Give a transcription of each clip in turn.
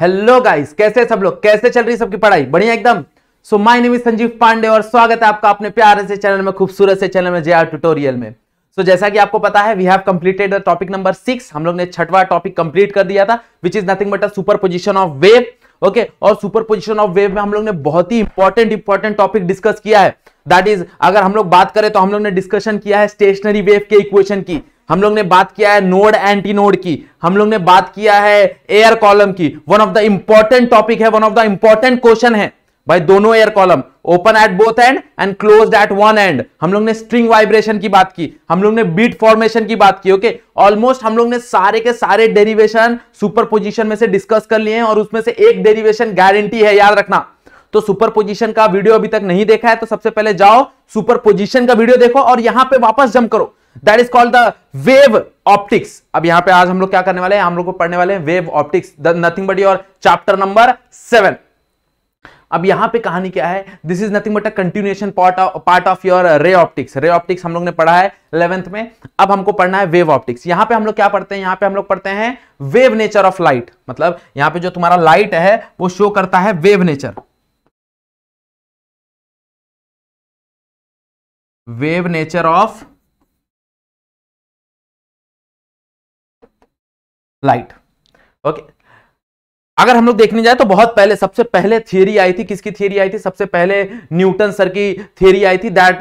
Hello guys कैसे सब लोग कैसे चल रही सबकी पढ़ाई बढ़िया एकदम so my name is Sanjeev Pandey और स्वागत है आपका अपने प्यारे से चैनल में खूबसूरत से चैनल में जे आर ट्यूटोरियल में सो so, जैसा कि आपको पता है we have completed topic number six हम लोग ने छठवा टॉपिक कंप्लीट कर दिया था which is nothing but a superposition of wave okay और सुपर पोजिशन ऑफ वेव में हम लोग ने बहुत ही इंपॉर्टेंट इंपॉर्टेंट टॉपिक डिस्कस किया है दैट इज अगर हम लोग बात करें तो हम लोग ने डिस्कशन किया है स्टेशनरी वेव के इक्वेशन की हम लोग ने बात किया है नोड एंटी नोड की हम लोग ने बात किया है एयर कॉलम की one of the important topic है one of the important question है भाई दोनों air column open at both end and close at one end हम लोग ने स्ट्रिंग वाइब्रेशन की बात की हम लोग ने बीट फॉर्मेशन की बात की ओके ऑलमोस्ट हम लोग ने सारे के सारे डेरिवेशन सुपर पोजिशन में से डिस्कस कर लिए हैं और उसमें से एक डेरिवेशन गारंटी है याद रखना तो सुपर पोजिशन का वीडियो अभी तक नहीं देखा है तो सबसे पहले जाओ सुपर पोजिशन का वीडियो देखो और यहां पर वापस जम करो that is called the wave optics अब यहां पे आज हम लोग क्या करने वाले हैं हम लोग को पढ़ने वाले हैं wave optics nothing but your chapter number seven अब यहां पे कहानी क्या है this is nothing but a continuation part part of your ray optics ray optics हम लोग ने पढ़ा है इलेवेंथ में अब हमको पढ़ना है वेव ऑप्टिक्स यहां पे हम लोग क्या पढ़ते हैं यहां पे हम लोग पढ़ते हैं वेव नेचर ऑफ लाइट मतलब यहां पे जो तुम्हारा लाइट है वो शो करता है wave nature wave nature of light okay अगर हम लोग देखने जाए तो बहुत पहले सबसे पहले थियरी आई थी किसकी थियरी आई थी सबसे पहले न्यूटन सर की थियरी आई थी that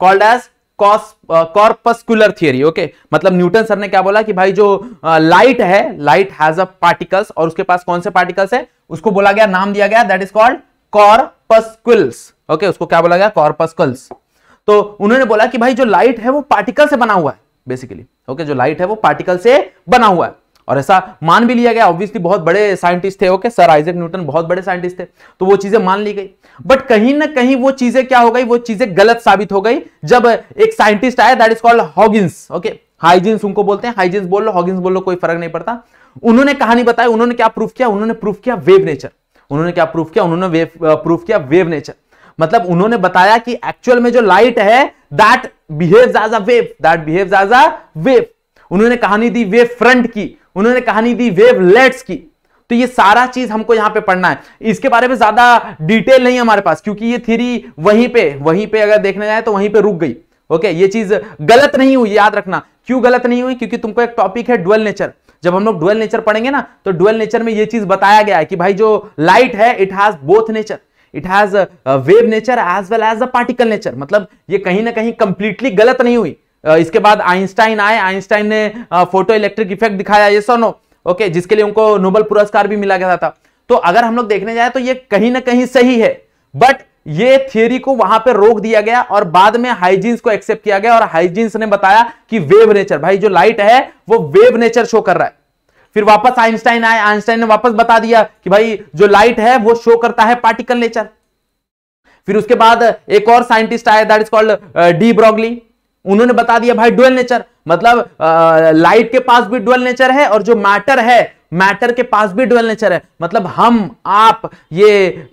called as corpuscular theory okay मतलब न्यूटन सर ने क्या बोला कि भाई जो लाइट uh, है लाइट हैज अ पार्टिकल्स और उसके पास कौन से पार्टिकल्स है उसको बोला गया नाम दिया गया that is called corpuscles okay उसको क्या बोला गया कॉर्पस्कुल्स तो उन्होंने बोला कि भाई जो लाइट है वो पार्टिकल से बना हुआ है बेसिकली ओके okay, जो लाइट है वो पार्टिकल से बना हुआ है और ऐसा मान भी लिया गया ऑब्वियसली बहुत बड़े साइंटिस्ट थे ओके सर आइजक न्यूटन बहुत बड़े साइंटिस्ट थे तो वो चीजें मान ली गई बट कहीं ना कहीं वो चीजें क्या हो गई वो चीजें गलत साबित हो गई जब एक साइंटिस्ट आया that is called Huygens okay Huygens उनको बोलते हैं हाइजिंस बोल लो हॉगिंस बोल लो कोई फर्क नहीं पड़ता उन्होंने कहानी बताई उन्होंने क्या प्रूफ किया उन्होंने प्रूफ किया वेव नेचर उन्होंने क्या प्रूफ किया उन्होंने वेव प्रूफ किया वेव नेचर मतलब उन्होंने बताया कि एक्चुअल में जो लाइट है that behaves as a wave that behaves as a wave उन्होंने कहानी दी वेव फ्रंट की उन्होंने कहानी दी वेवलेट्स की तो ये सारा चीज हमको यहां पे पढ़ना है इसके बारे में ज्यादा डिटेल नहीं है हमारे पास क्योंकि ये थ्योरी वहीं पे वहीं पे अगर देखने जाए तो वहीं पे रुक गई ओके ये चीज गलत नहीं हुई याद रखना क्यों गलत नहीं हुई क्योंकि तुमको एक टॉपिक है डुअल नेचर जब हम लोग डुअल नेचर पढ़ेंगे ना तो डुअल नेचर में ये चीज बताया गया है कि भाई जो लाइट है it has both nature it has wave nature as well as a particle nature मतलब ये कहीं ना कहीं कंप्लीटली गलत नहीं हुई इसके बाद आइंस्टाइन आए आइंस्टाइन ने फोटो इलेक्ट्रिक इफेक्ट दिखाया ये सोनो ओके जिसके लिए उनको नोबल पुरस्कार भी मिला गया था तो अगर हम लोग देखने जाए तो ये कहीं ना कहीं सही है बट ये थियोरी को वहां पर रोक दिया गया और बाद में हाइजींस को एक्सेप्ट किया गया और हाइजींस ने बताया कि वेव नेचर भाई जो लाइट है वो वेव नेचर शो कर रहा है फिर वापस आइंस्टाइन आए आइंस्टाइन ने वापस बता दिया कि भाई जो लाइट है वो शो करता है पार्टिकल नेचर फिर उसके बाद एक और साइंटिस्ट आया that is called de Broglie उन्होंने बता दिया भाई डुअल नेचर मतलब आ, लाइट के पास भी डुअल नेचर है और जो मैटर है मैटर के पास भी डुअल नेचर है मतलब हम आप ये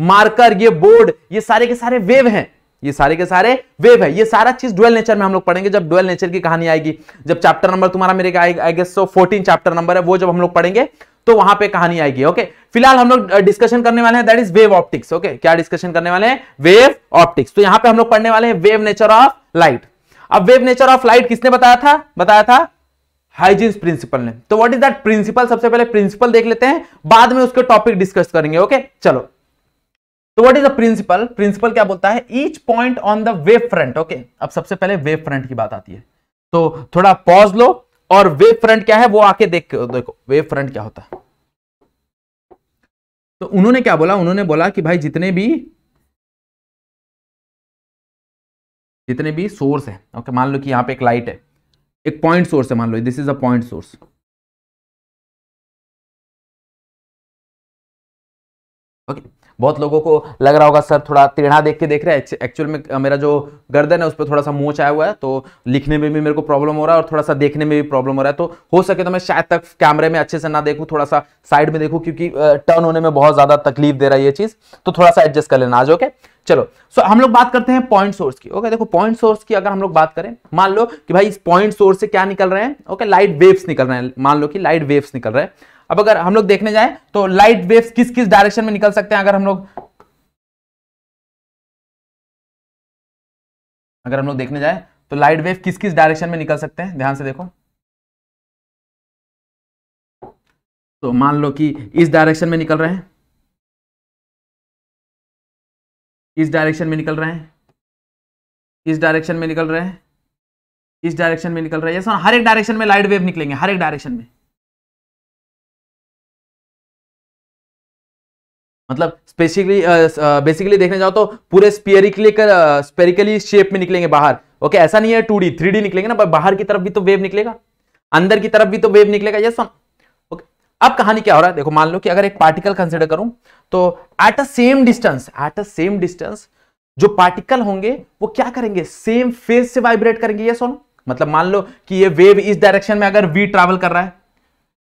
मार्कर ये बोर्ड ये सारे के सारे वेव हैं ये सारे के सारे वेव है ये सारा चीज डुअल नेचर में हम लोग पढ़ेंगे जब डुअल नेचर की कहानी आएगी जब चैप्टर नंबर तुम्हारा मेरे I guess so fourteen chapter number है वो जब हम लोग पढ़ेंगे तो वहां पे कहानी आएगी ओके फिलहाल हम लोग डिस्कशन करने वाले हैं that is wave optics okay क्या डिस्कशन करने वाले हैं वेव ऑप्टिक्स तो यहां पे हम लोग पढ़ने वाले हैं वेव नेचर ऑफ लाइट अब वेव नेचर ऑफ लाइट किसने बताया था बताया था हाइजीन प्रिंसिपल ने तो व्हाट इज दैट प्रिंसिपल सबसे पहले प्रिंसिपल देख लेते हैं बाद में उसके टॉपिक डिस्कस करेंगे ओके चलो तो what is the principle principle क्या बोलता है each point on the wave front okay अब सबसे पहले वेव फ्रंट की बात आती है तो थोड़ा पॉज लो और वेव फ्रंट क्या है वो आके देख देखो वेव फ्रंट क्या होता है तो उन्होंने क्या बोला उन्होंने बोला कि भाई जितने भी जितने भी सोर्स है ओके मान लो कि यहाँ पे एक लाइट है एक पॉइंट सोर्स है मान लो this is a point source okay बहुत लोगों को लग रहा होगा सर थोड़ा टेढ़ा देख के देख रहे हैं एक्चुअल में मेरा जो गर्दन है उस पर थोड़ा सा मोच आया हुआ है तो लिखने में भी मेरे को प्रॉब्लम हो रहा है और थोड़ा सा देखने में भी प्रॉब्लम हो रहा है तो हो सके तो मैं शायद तक कैमरे में अच्छे से ना देखूँ थोड़ा सा साइड में देखूँ क्योंकि टर्न होने में बहुत ज़्यादा तकलीफ दे रहा है ये चीज़ तो थोड़ा सा एडजस्ट कर लेना आज ओके चलो सो हम लोग बात करते हैं पॉइंट सोर्स की ओके देखो पॉइंट सोर्स की अगर हम लोग बात करें मान लो कि भाई इस पॉइंट सोर्स से क्या निकल रहे हैं ओके लाइट वेव्स निकल रहे हैं मान लो कि लाइट वेव्स निकल रहे हैं अब अगर हम लोग देखने जाए तो लाइट वेव्स किस किस डायरेक्शन में निकल सकते हैं अगर हम लोग अगर हम लोग देखने जाए तो लाइट वेव किस किस डायरेक्शन में निकल सकते हैं ध्यान से देखो तो मान लो कि इस डायरेक्शन में निकल रहे हैं इस डायरेक्शन में निकल रहे हैं इस डायरेक्शन में निकल रहे हैं इस डायरेक्शन में निकल रहे हैं हर एक डायरेक्शन में लाइट वेव निकलेंगे हर एक डायरेक्शन में मतलब स्पेसिकली बेसिकली uh, uh, देखने जाओ तो पूरे स्पेरिकली स्पेरिकली शेप में निकलेंगे बाहर ओके ऐसा नहीं है टू डी थ्री डी निकलेंगे ना बाहर की तरफ भी तो वेव निकलेगा अंदर की तरफ भी तो वेव निकलेगा यस ओके अब कहानी क्या हो रहा है देखो मान लो कि अगर एक पार्टिकल कंसिडर करूं तो at a same distance at a same distance जो पार्टिकल होंगे वो क्या करेंगे सेम फेज से वाइब्रेट करेंगे यस और मतलब मान लो कि ये वेव इस डायरेक्शन में अगर वी ट्रैवल कर रहा है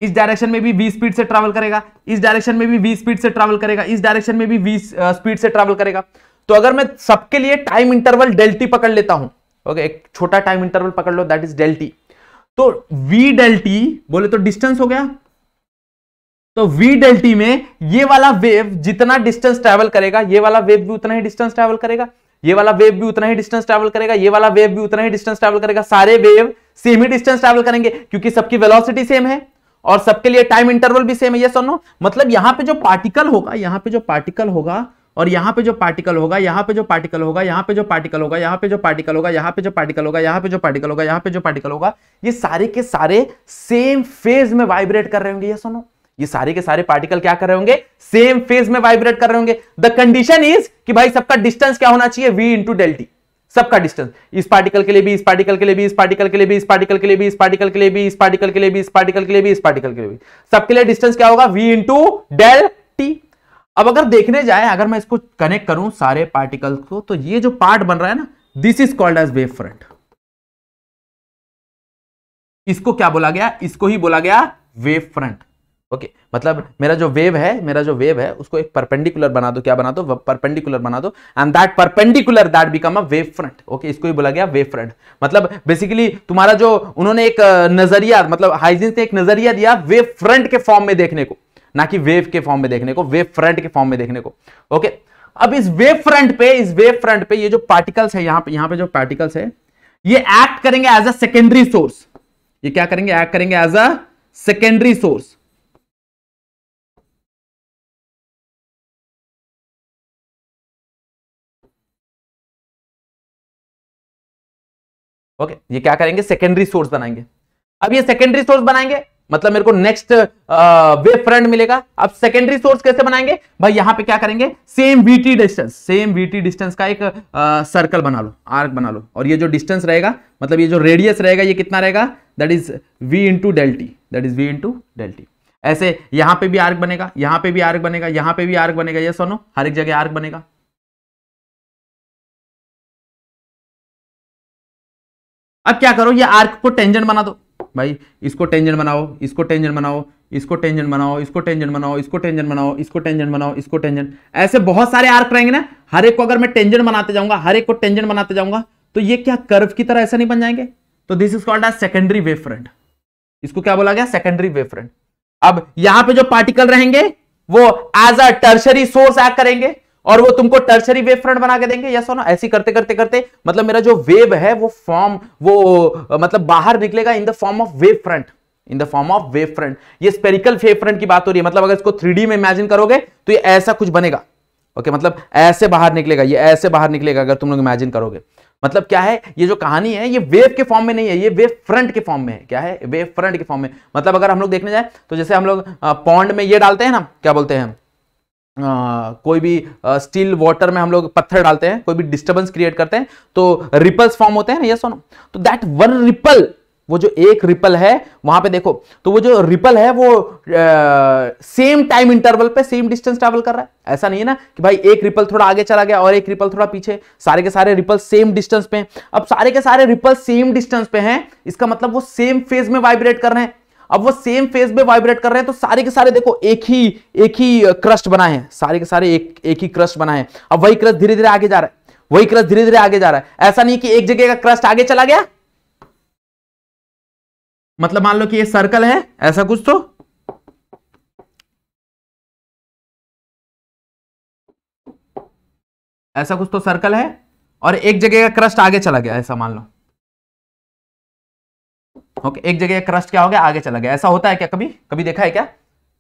इस डायरेक्शन में भी वी स्पीड से ट्रैवल करेगा इस डायरेक्शन में भी वी स्पीड से ट्रैवल करेगा इस डायरेक्शन में भी वी स्पीड से ट्रैवल करेगा तो अगर मैं सबके लिए टाइम इंटरवल डेल्टी पकड़ लेता हूं ओके एक छोटा टाइम इंटरवल पकड़ लो दैट इज डेल्टी तो वी डेल्टी बोले तो डिस्टेंस हो गया तो वी डेल्टी में ये वाला वेव जितना डिस्टेंस ट्रैवल करेगा ये वाला वेव भी उतना ही डिस्टेंस ट्रैवल करेगा ये वाला वेव भी उतना ही डिस्टेंस ट्रैवल करेगा ये वाला वेव भी उतना ही डिस्टेंस ट्रैवल करेगा सारे वेव सेम ही डिस्टेंस ट्रैवल करेंगे क्योंकि सबकी वेलोसिटी सेम है और सबके लिए टाइम इंटरवल भी सेम है ये सुनो मतलब यहां पे जो पार्टिकल होगा यहां पे जो पार्टिकल होगा और यहां पे जो पार्टिकल होगा यहां पे जो पार्टिकल होगा यहाँ पे जो पार्टिकल होगा यहाँ पे जो पार्टिकल होगा यहां पे जो पार्टिकल होगा यहां पे जो पार्टिकल होगा यहां पे जो पार्टिकल होगा ये सारे के सारे सेम फेज में वाइब्रेट कर रहे होंगे ये सुनो ये सारे के सारे पार्टिकल क्या कर रहे होंगे सेम फेज में वाइब्रेट कर रहे होंगे द कंडीशन इज कि भाई सबका डिस्टेंस क्या होना चाहिए वी इंटू डेल्टी सबका डिस्टेंस इस पार्टिकल के लिए भी इस पार्टिकल के लिए भी इस पार्टिकल के लिए भी इस पार्टिकल के लिए भी इस पार्टिकल के लिए भी इस पार्टिकल के लिए भी इस पार्टिकल के लिए भी इस पार्टिकल के लिए भी सबके लिए डिस्टेंस क्या होगा वी इंटू डेल टी अब अगर देखने जाए अगर मैं इसको कनेक्ट करूं सारे पार्टिकल को तो ये जो पार्ट बन रहा है ना this is called as wave front इसको क्या बोला गया इसको ही बोला गया वेव फ्रंट ओके मतलब मेरा जो वेव है मेरा जो वेव है उसको एक परपेंडिकुलर बना दो क्या बना दो परपेंडिकुलर बना दो and that perpendicular that become a wave front okay इसको ही बोला गया वेव फ्रंट मतलब बेसिकली तुम्हारा जो उन्होंने एक नजरिया मतलब हाइजिन ने एक नजरिया दिया वेव फ्रंट के फॉर्म में देखने को ना कि वेव के फॉर्म में देखने को वेव फ्रंट के फॉर्म में देखने को ओके अब इस वेव फ्रंट पे इस वेव फ्रंट पे ये जो पार्टिकल्स है यहां पे यहां पे जो पार्टिकल्स है ये एक्ट करेंगे एज अ सेकेंडरी सोर्स ये क्या करेंगे एक्ट करेंगे as a secondary source okay ये क्या करेंगे सेकेंडरी सोर्स बनाएंगे अब ये सेकेंडरी सोर्स बनाएंगे मतलब मेरे को नेक्स्ट वेव फ्रंट मिलेगा अब सेकेंडरी सोर्स कैसे बनाएंगे भाई यहां पे क्या करेंगे same VT distance same VT distance का एक सर्कल uh, बना लो आर्क बना लो और ये जो डिस्टेंस रहेगा मतलब ये जो रेडियस रहेगा ये कितना रहेगा that is V into delta T that is V into delta T ऐसे यहां पे भी आर्क बनेगा यहां पे भी आर्क बनेगा यहां पे भी आर्क बनेगा ये सोनो हर एक जगह आर्क बनेगा अब क्या करो ये आर्क को टेंजेंट बना दो भाई इसको टेंजेंट बनाओ इसको टेंजेंट बनाओ इसको टेंजेंट बनाओ इसको टेंजेंट बनाओ इसको टेंजेंट बनाओ इसको टेंजेंट बनाओ इसको टेंजेंट ऐसे बहुत सारे आर्क रहेंगे ना हर एक को अगर मैं टेंजेंट बनाते जाऊंगा हर एक को टेंजेंट बनाते जाऊंगा तो ये क्या कर्व की तरह ऐसा नहीं बन जाएंगे तो this is called secondary wave front इसको क्या बोला गया सेकेंडरी वेव फ्रंट अब यहां पर जो पार्टिकल रहेंगे वो as a tertiary source act करेंगे और वो तुमको टर्सरी वेव फ्रंट बना के देंगे यस और ऐसी करते करते करते मतलब मेरा जो वेव है वो फॉर्म वो मतलब बाहर निकलेगा in the form of wave front in the form of wave front ये स्पेरिकल वेव फ्रंट की बात हो रही है मतलब अगर इसको थ्री में इमेजिन करोगे तो ये ऐसा कुछ बनेगा ओके मतलब ऐसे बाहर निकलेगा ये ऐसे बाहर निकलेगा अगर तुम लोग इमेजिन करोगे मतलब क्या है ये जो कहानी है ये वेव के फॉर्म में नहीं है ये वेव फ्रंट के फॉर्म में है क्या है वेव फ्रंट के फॉर्म में मतलब अगर हम लोग देखने जाए तो जैसे हम लोग पॉन्ड में ये डालते हैं ना क्या बोलते हैं आ, कोई भी स्टील वाटर में हम लोग पत्थर डालते हैं कोई भी डिस्टर्बेंस क्रिएट करते हैं तो रिपल्स फॉर्म होते हैं ना यस नो तो दैट वन रिपल वो जो एक रिपल है वहां पे देखो तो वो जो रिपल है वो सेम टाइम इंटरवल पे सेम डिस्टेंस ट्रेवल कर रहा है ऐसा नहीं है ना कि भाई एक रिपल थोड़ा आगे चला गया और एक रिपल थोड़ा पीछे सारे के सारे रिपल सेम डिस्टेंस पे अब सारे के सारे रिपल सेम डिस्टेंस पे हैं इसका मतलब वो सेम फेज में वाइब्रेट कर रहे हैं अब वो सेम फेज में वाइब्रेट कर रहे हैं तो सारे के सारे देखो एक ही एक ही क्रस्ट बनाए हैं सारे के सारे एक एक ही क्रस्ट बनाए हैं अब वही क्रस्ट धीरे धीरे आगे जा रहा है वही क्रस्ट धीरे धीरे आगे जा रहा है ऐसा नहीं कि एक जगह का क्रस्ट आगे चला गया मतलब मान लो कि ये सर्कल है ऐसा कुछ तो ऐसा कुछ तो सर्कल है और एक जगह का क्रस्ट आगे चला गया ऐसा मान लो ओके एक जगह क्रस्ट क्या हो गया आगे चला गया ऐसा होता है क्या कभी कभी देखा है क्या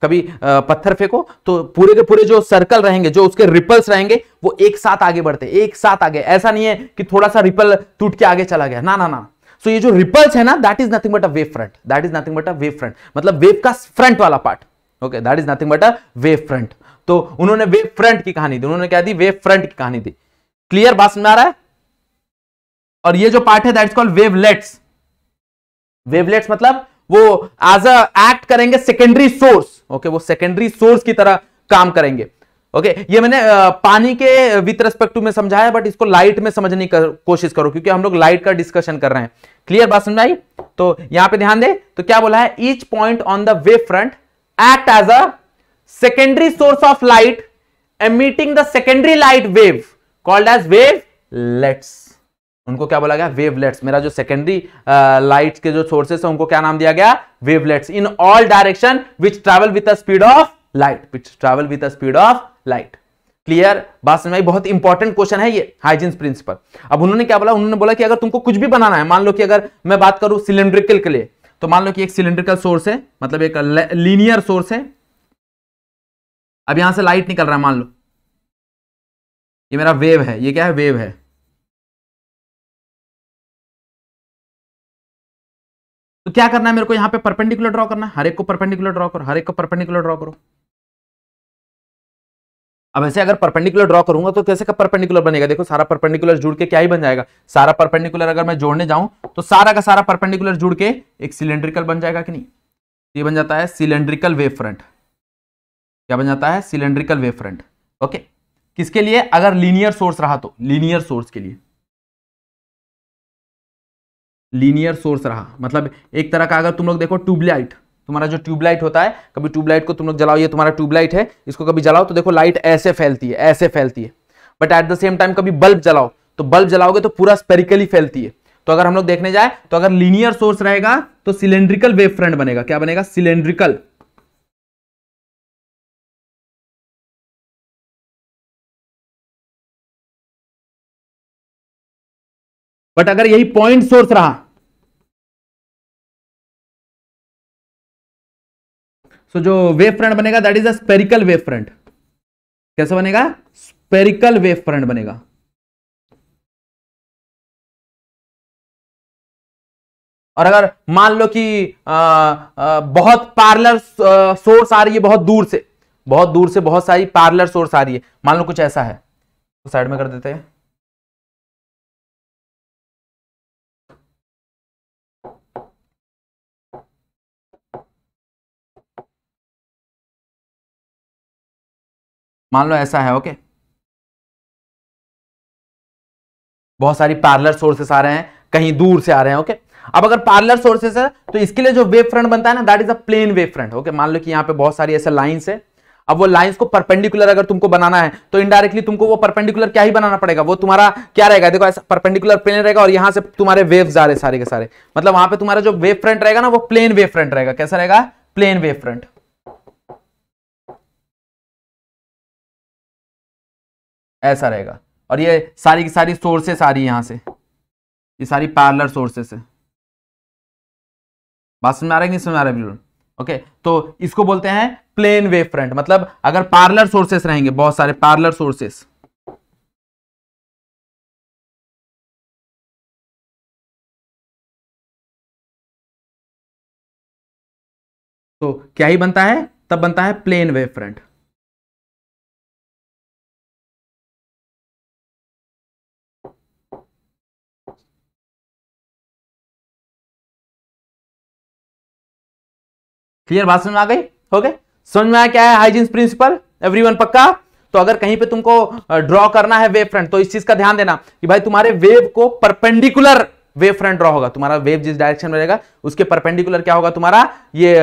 कभी पत्थर फेंको तो पूरे के पूरे जो सर्कल रहेंगे जो उसके रिपल्स रहेंगे वो एक साथ आगे बढ़ते एक साथ आगे ऐसा नहीं है कि थोड़ा सा रिपल टूट के आगे चला गया ना ना ना सो so, ये जो रिपल्स है ना that is nothing but a wave front that is nothing but a wave front मतलब वेव का फ्रंट वाला part okay that is nothing but a wave front तो उन्होंने वेव फ्रंट की कहानी दी उन्होंने क्या दी वेव फ्रंट की कहानी दी क्लियर बात समझ आ रहा है और ये जो पार्ट है that is called wavelets wavelets मतलब वो एज अ एक्ट करेंगे सेकेंडरी सोर्स ओके वो सेकेंडरी सोर्स की तरह काम करेंगे ओके okay, ये मैंने पानी के विथ रेस्पेक्ट टू में समझाया बट इसको लाइट में समझने की कोशिश करो क्योंकि हम लोग लाइट का डिस्कशन कर रहे हैं क्लियर बात समझ आई तो यहां पे ध्यान दे तो क्या बोला है each point on the wave front act as a secondary source of light emitting the secondary light wave called as wavelets उनको क्या बोला गया वेवलेट्स मेरा जो सेकेंडरी लाइट्स के जो सोर्सेस है उनको क्या नाम दिया गया wavelets in all direction which travel with speed of light which travel with speed of light clear बात समझ बहुत इंपॉर्टेंट क्वेश्चन है ये हाइजीन प्रिंसिपल अब उन्होंने क्या बोला उन्होंने बोला कि अगर तुमको कुछ भी बनाना है मान लो कि अगर मैं बात करूं सिलेंड्रिकल के लिए तो मान लो कि एक सिलेंड्रिकल सोर्स है मतलब एक लीनियर सोर्स है अब यहां से लाइट निकल रहा है मान लो ये मेरा वेव है ये क्या है वेव है तो क्या करना है मेरे को यहां पे परपेंडिकुलर ड्रॉ करना है हर एक को परपेंडिकुलर ड्रॉ करो हर एक को परपेंडिकुलर ड्रॉ करो अब ऐसे अगर परपेंडिकुलर ड्रॉ करूंगा तो कैसे का परपेंडिकुलर बनेगा देखो सारा परपेंडिकुलर जुड़ के क्या ही बन जाएगा सारा परपेंडिकुलर अगर मैं जोड़ने जाऊं तो सारा का सारा परपेंडिकुलर जुड़ के एक सिलेंड्रिकल बन जाएगा कि नहीं तो ये बन जाता है सिलेंड्रिकल वेव फ्रंट क्या बन जाता है सिलेंड्रिकल वेव फ्रंट ओके किसके लिए अगर लीनियर सोर्स रहा तो लीनियर सोर्स के लिए लीनियर सोर्स रहा मतलब एक तरह का अगर तुम लोग देखो ट्यूबलाइट तुम्हारा जो ट्यूबलाइट होता है कभी ट्यूबलाइट को तुम लोग जलाओ ये तुम्हारा ट्यूबलाइट है इसको कभी जलाओ तो देखो लाइट ऐसे फैलती है ऐसे फैलती है but at the same time कभी बल्ब जलाओ तो बल्ब जलाओगे तो पूरा स्पेरिकली फैलती है तो अगर हम लोग देखने जाए तो अगर लीनियर सोर्स रहेगा तो सिलेंड्रिकल वेब फ्रंट बनेगा क्या बनेगा सिलेंड्रिकल बट अगर यही पॉइंट सोर्स रहा सो so, जो वेव फ्रंट बनेगा that is a spherical wave front कैसा बनेगा स्पेरिकल वेव फ्रंट बनेगा और अगर मान लो कि बहुत पार्लर सोर्स आ रही है बहुत दूर से बहुत दूर से बहुत सारी पार्लर सोर्स आ रही है मान लो कुछ ऐसा है तो साइड में कर देते हैं मान लो ऐसा है ओके बहुत सारी पार्लर सोर्सेस आ रहे हैं कहीं दूर से आ रहे हैं ओके अब अगर पार्लर सोर्सेस है तो इसके लिए जो वेब फ्रंट बनता है ना that is a plane wave front okay मान लो कि यहाँ पे बहुत सारी ऐसे लाइंस है अब वो लाइंस को परपेंडिकुलर अगर तुमको बनाना है तो इनडायरेक्टली तुमको वो परपेंडिकुलर क्या ही बनाना पड़ेगा वो तुम्हारा क्या रहेगा देखो ऐसा परपेंडिकुलर प्लेन रहेगा और यहाँ से तुम्हारे वेव आ रहे सारे के सारे मतलब वहां पे तुम्हारा जो वेव फ्रंट रहेगा ना वो प्लेन वेब फ्रंट रहेगा कैसा रहेगा प्लेन वेव फ्रंट ऐसा रहेगा और ये सारी की सारी सोर्सेस आ रही है यहाँ से ये सारी पार्लर सोर्सेस है बात समझ में आ रहा है कि नहीं समझ आ रहा है बिल्कुल ओके तो इसको बोलते हैं प्लेन वेव फ्रंट मतलब अगर पार्लर सोर्सेस रहेंगे बहुत सारे पार्लर सोर्सेस तो क्या ही बनता है तब बनता है प्लेन वेव फ्रंट क्लियर बात समझ में आ गई ओके समझ में आया क्या है हाइजीन प्रिंसिपल एवरीवन पक्का तो अगर कहीं पे तुमको ड्रॉ करना है वेव फ्रंट तो इस चीज का ध्यान देना कि भाई तुम्हारे वेव को परपेंडिकुलर वेव फ्रंट ड्रॉ होगा तुम्हारा वेव जिस डायरेक्शन में रहेगा उसके परपेंडिकुलर क्या होगा तुम्हारा ये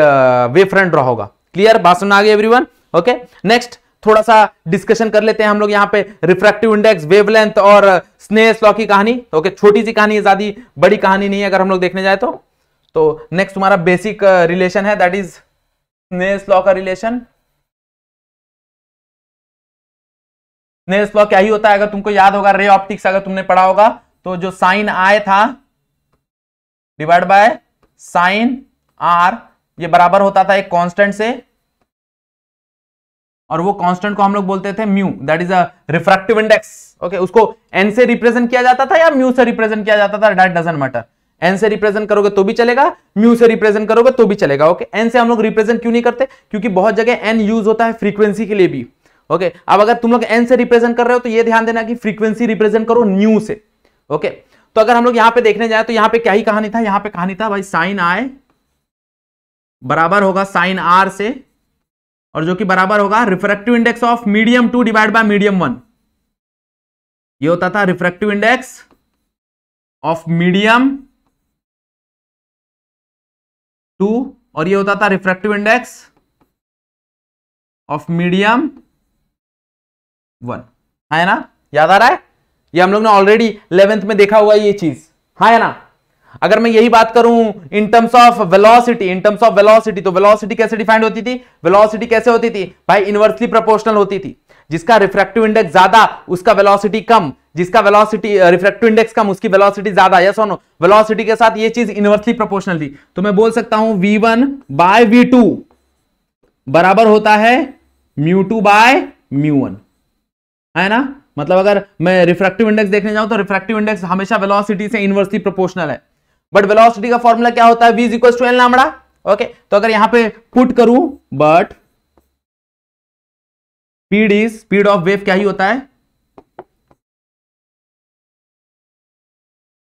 वेव फ्रंट ड्रॉ होगा क्लियर बात सुन आ गई एवरीवन ओके नेक्स्ट थोड़ा सा डिस्कशन कर लेते हैं हम लोग यहाँ पे रिफ्रैक्टिव इंडेक्स वेवलेंथ और स्नेह लॉ की कहानी ओके छोटी सी कहानी है ज्यादा बड़ी कहानी नहीं है अगर हम लोग देखने जाए तो तो नेक्स्ट तुम्हारा बेसिक रिलेशन uh, है दैट इज नेल्स लॉ का रिलेशन स्नेस लॉ क्या ही होता है अगर तुमको याद होगा रे ऑप्टिक्स अगर तुमने पढ़ा होगा तो जो साइन आय था डिवाइड बाय साइन आर ये बराबर होता था एक कांस्टेंट से और वो कांस्टेंट को हम लोग बोलते थे mu that is a refractive index okay उसको एन से रिप्रेजेंट किया जाता था या म्यू से रिप्रेजेंट किया जाता था डेट डजेंट मैटर एन से रिप्रेजेंट करोगे तो भी चलेगा म्यू से रिप्रेजेंट करोगे तो भी चलेगा ओके एन से हम लोग रिप्रेजेंट क्यों नहीं करते क्योंकि बहुत जगह एन यूज होता है फ्रीक्वेंसी के लिए भी ओके अब अगर तुम लोग एन से रिप्रेजेंट कर रहे हो तो ये ध्यान देना कि फ्रीक्वेंसी रिप्रेजेंट करो न्यू से ओके तो अगर हम लोग यहां पर देखने जाए तो यहां पर क्या ही कहानी था यहां पर कहानी था भाई साइन आए बराबर होगा साइन आर से और जो कि बराबर होगा refractive index of medium two divide by medium one ये होता था refractive index of medium two और ये होता था refractive index of medium one है ना याद आ रहा है ये हम लोग ने ऑलरेडी इलेवेंथ में देखा हुआ ये चीज हाँ है ना अगर मैं यही बात करूं in terms of velocity in terms of velocity तो वेलोसिटी कैसे डिफाइंड होती थी वेलोसिटी कैसे होती थी भाई इनवर्सली प्रोपोर्शनल होती थी जिसका रिफ्रेक्टिव इंडेक्स ज्यादा उसका वेलोसिटी कम जिसका वेलोसिटी रिफ्रेक्टिव इंडेक्स कम उसकी वेलोसिटी ज्यादा यस और नो वेलोसिटी के साथ ये चीज इनवर्सली प्रोपोर्शनल थी तो मैं बोल सकता हूं V one by V two बराबर होता है mu two by mu one है ना मतलब अगर मैं रिफ्रेक्टिव इंडेक्स देखने जाऊं तो रिफ्रेक्टिव इंडेक्स हमेशा वेलोसिटी से इनवर्सली प्रोपोर्शनल है बट वेलोसिटी का फॉर्मूला क्या होता है V is equal to N नामा ओके तो अगर यहां पे पुट करूं but speed is speed of wave क्या ही होता है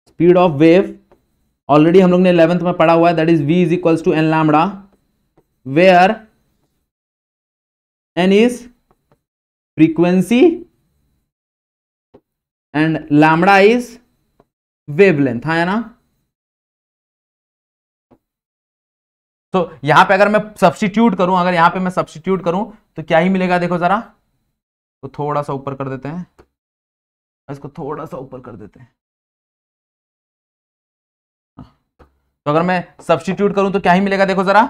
स्पीड ऑफ वेव ऑलरेडी हम लोग ने इलेवेंथ में पढ़ा हुआ है that is V is equals to N lambda where N is frequency and lambda is wavelength है ना तो यहां पे अगर मैं सब्सटीट्यूट करूं अगर यहां पे मैं सब्सटीट्यूट करूं तो क्या ही मिलेगा देखो ज़रा तो थोड़ा सा ऊपर कर देते हैं इसको थोड़ा सा ऊपर कर देते हैं हाँ। तो अगर मैं सब्सटीट्यूट करूं तो क्या ही मिलेगा देखो जरा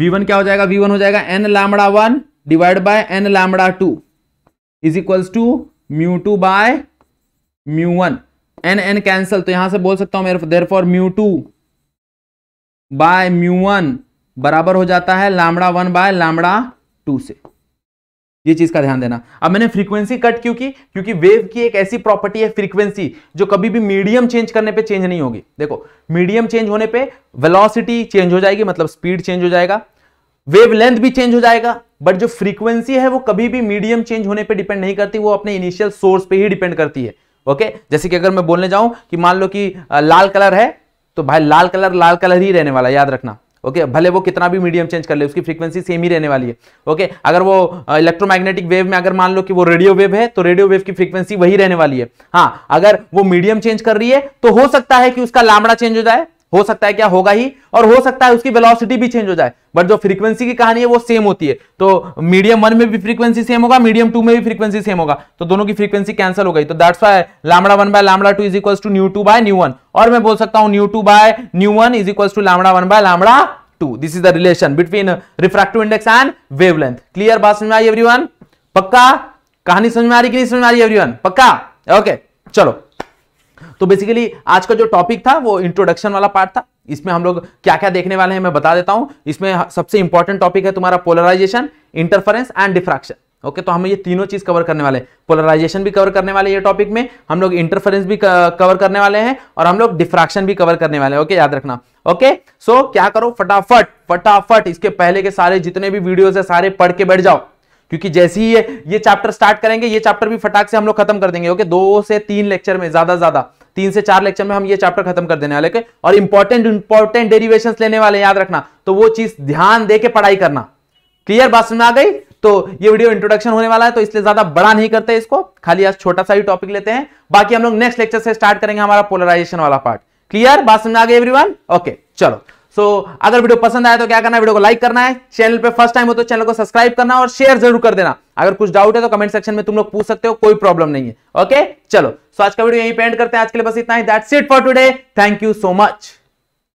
v1 क्या हो जाएगा v1 हो जाएगा n lambda one divide by n lambda two is equals to mu two by mu one N N cancel तो यहां से बोल सकता हूं मेरे therefore mu two by mu one बराबर हो जाता है lambda one by lambda two से ये चीज का ध्यान देना अब मैंने फ्रीक्वेंसी कट क्यों की क्योंकि वेव की एक ऐसी प्रॉपर्टी है फ्रीक्वेंसी जो कभी भी मीडियम चेंज करने पे चेंज नहीं होगी देखो मीडियम चेंज होने पे वेलोसिटी चेंज हो जाएगी मतलब स्पीड चेंज हो जाएगा वेव लेंथ भी चेंज हो जाएगा बट जो फ्रीक्वेंसी है वो कभी भी मीडियम चेंज होने पर डिपेंड नहीं करती वो अपने इनिशियल सोर्स पर ही डिपेंड करती है ओके जैसे कि अगर मैं बोलने जाऊं कि मान लो कि लाल कलर है तो भाई लाल कलर लाल कलर ही रहने वाला याद रखना ओके भले वो कितना भी मीडियम चेंज कर ले उसकी फ्रीक्वेंसी सेम ही रहने वाली है ओके अगर वो इलेक्ट्रोमैग्नेटिक वेव में अगर मान लो कि वो रेडियो वेव है तो रेडियो वेव की फ्रीक्वेंसी वही रहने वाली है हाँ अगर वो मीडियम चेंज कर रही है तो हो सकता है कि उसका लामड़ा चेंज हो जाए हो सकता है क्या होगा ही और हो सकता है उसकी वेलोसिटी भी चेंज हो जाए बट जो फ्रीक्वेंसी की कहानी है वो सेम होती है तो मीडियम वन में भी फ्रीक्वेंसी सेम होगा मीडियम टू में भी फ्रीक्वेंसी सेम होगा तो दोनों की फ्रीक्वेंसी कैंसिल हो गई तो that's why lambda one by lambda two is equal to nu two by nu one और मैं बोल सकता हूं nu two by nu one is equal to lambda one by lambda two this is the relation between refractive index and wavelength clear बात समझ में आई everyone पक्का कहानी समझ में आ रही कि नहीं समझ में आ रही एवरीवन पक्का ओके चलो तो बेसिकली आज का जो टॉपिक था वो इंट्रोडक्शन वाला पार्ट था इसमें हम लोग क्या क्या देखने वाले हैं मैं बता देता हूं इसमें सबसे इंपॉर्टेंट टॉपिक है तुम्हारा polarisation interference and diffraction okay तो हम ये तीनों चीज कवर करने वाले पोलराइजेशन भी कवर करने वाले ये टॉपिक में हम लोग इंटरफेरेंस भी कवर करने वाले हैं और हम लोग डिफ्रैक्शन भी कवर करने वाले हैं ओके याद रखना ओके सो क्या करो फटाफट फटाफट इसके पहले के सारे जितने भी वीडियोस है सारे पढ़ के बैठ जाओ क्योंकि जैसे ही ये ये चैप्टर स्टार्ट करेंगे ये चैप्टर भी फटाक से हम लोग खत्म कर देंगे ओके दो से तीन लेक्चर में ज्यादा ज्यादा तीन से चार लेक्चर में हम ये चैप्टर खत्म कर देने वाले के और इंपॉर्टेंट इंपॉर्टेंट डेरिवेशन लेने वाले याद रखना तो वो चीज ध्यान दे के पढ़ाई करना क्लियर बात समझ में आ गई तो ये वीडियो इंट्रोडक्शन होने वाला है तो इसलिए ज्यादा बड़ा नहीं करते इसको खाली आज छोटा सा ही टॉपिक लेते हैं बाकी हम लोग नेक्स्ट लेक्चर से स्टार्ट करेंगे हमारा पोलराइजेशन वाला पार्ट क्लियर बात समझ आ गए एवरीवन ओके चलो सो so, अगर वीडियो पसंद आया तो क्या करना है वीडियो को लाइक करना है चैनल पे फर्स्ट टाइम हो तो चैनल को सब्सक्राइब करना और शेयर जरूर कर देना अगर कुछ डाउट है तो कमेंट सेक्शन में तुम लोग पूछ सकते हो कोई प्रॉब्लम नहीं है ओके चलो सो so, आज का वीडियो यही पेंड करते हैं आज के लिए बस इतना ही that's it for today thank you so much